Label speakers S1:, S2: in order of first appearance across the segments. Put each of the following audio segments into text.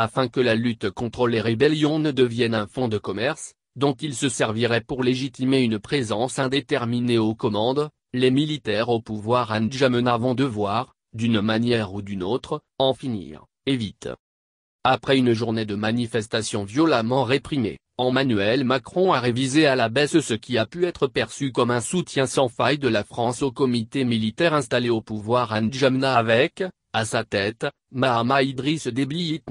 S1: afin que la lutte contre les rébellions ne devienne un fonds de commerce, dont il se servirait pour légitimer une présence indéterminée aux commandes, les militaires au pouvoir N'Djamena vont devoir, d'une manière ou d'une autre, en finir, et vite. Après une journée de manifestations violemment réprimées, Emmanuel Macron a révisé à la baisse ce qui a pu être perçu comme un soutien sans faille de la France au comité militaire installé au pouvoir N'Djamena avec, à sa tête, Mahama Idriss Déby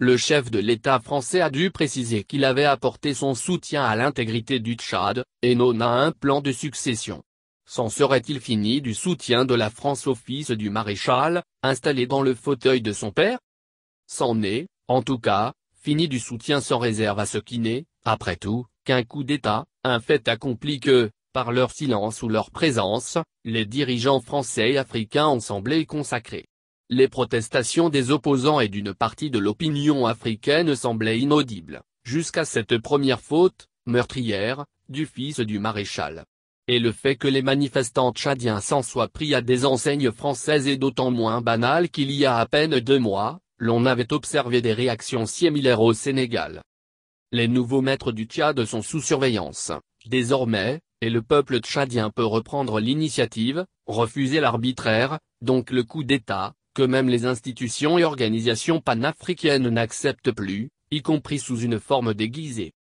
S1: le chef de l'État français a dû préciser qu'il avait apporté son soutien à l'intégrité du Tchad, et non à un plan de succession. S'en serait-il fini du soutien de la France au fils du maréchal, installé dans le fauteuil de son père S'en est, en tout cas, fini du soutien sans réserve à ce qui n'est, après tout, qu'un coup d'État, un fait accompli que, par leur silence ou leur présence, les dirigeants français et africains ont semblé consacrer. Les protestations des opposants et d'une partie de l'opinion africaine semblaient inaudibles, jusqu'à cette première faute, meurtrière, du fils du maréchal. Et le fait que les manifestants tchadiens s'en soient pris à des enseignes françaises est d'autant moins banal qu'il y a à peine deux mois, l'on avait observé des réactions similaires au Sénégal. Les nouveaux maîtres du Tchad sont sous surveillance, désormais, et le peuple tchadien peut reprendre l'initiative, refuser l'arbitraire, donc le coup d'État, que même les institutions et organisations panafricaines n'acceptent plus, y compris sous une forme déguisée.